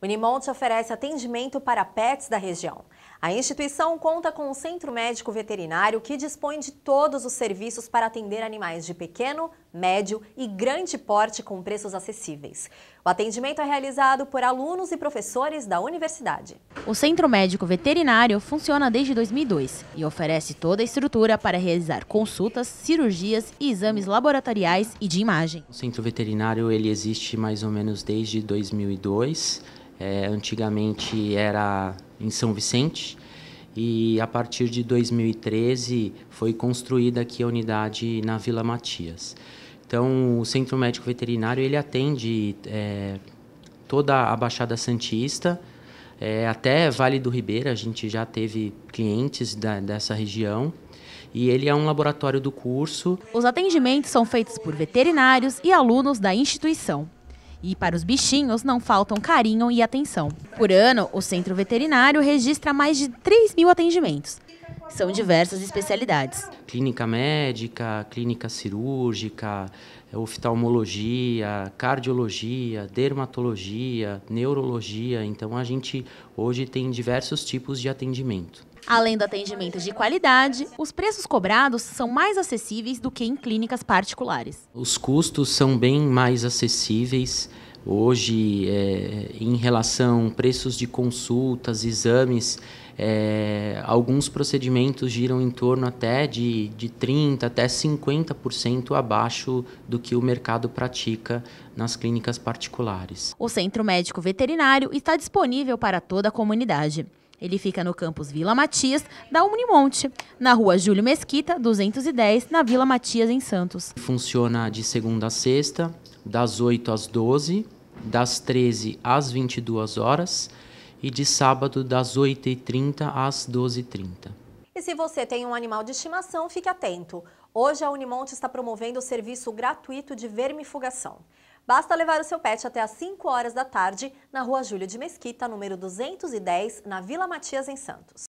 O Unimonte oferece atendimento para pets da região. A instituição conta com um centro médico veterinário que dispõe de todos os serviços para atender animais de pequeno, médio e grande porte com preços acessíveis. O atendimento é realizado por alunos e professores da universidade. O Centro Médico Veterinário funciona desde 2002 e oferece toda a estrutura para realizar consultas, cirurgias e exames laboratoriais e de imagem. O Centro Veterinário ele existe mais ou menos desde 2002. É, antigamente era em São Vicente e a partir de 2013 foi construída aqui a unidade na Vila Matias. Então, o Centro Médico Veterinário ele atende é, toda a Baixada Santista, é, até Vale do Ribeira, a gente já teve clientes da, dessa região. E ele é um laboratório do curso. Os atendimentos são feitos por veterinários e alunos da instituição. E para os bichinhos não faltam carinho e atenção. Por ano, o centro veterinário registra mais de 3 mil atendimentos. São diversas especialidades: clínica médica, clínica cirúrgica, eh, oftalmologia, cardiologia, dermatologia, neurologia. Então a gente hoje tem diversos tipos de atendimento. Além do atendimento de qualidade, os preços cobrados são mais acessíveis do que em clínicas particulares. Os custos são bem mais acessíveis Hoje, é, em relação preços de consultas, exames, é, alguns procedimentos giram em torno até de, de 30% até 50% abaixo do que o mercado pratica nas clínicas particulares. O Centro Médico Veterinário está disponível para toda a comunidade. Ele fica no campus Vila Matias, da Unimonte, na rua Júlio Mesquita, 210, na Vila Matias, em Santos. Funciona de segunda a sexta, das 8 às 12 das 13 às 22 horas e de sábado das 8h30 às 12h30. E se você tem um animal de estimação, fique atento. Hoje a Unimonte está promovendo o serviço gratuito de vermifugação. Basta levar o seu pet até às 5 horas da tarde na rua Júlio de Mesquita, número 210, na Vila Matias, em Santos.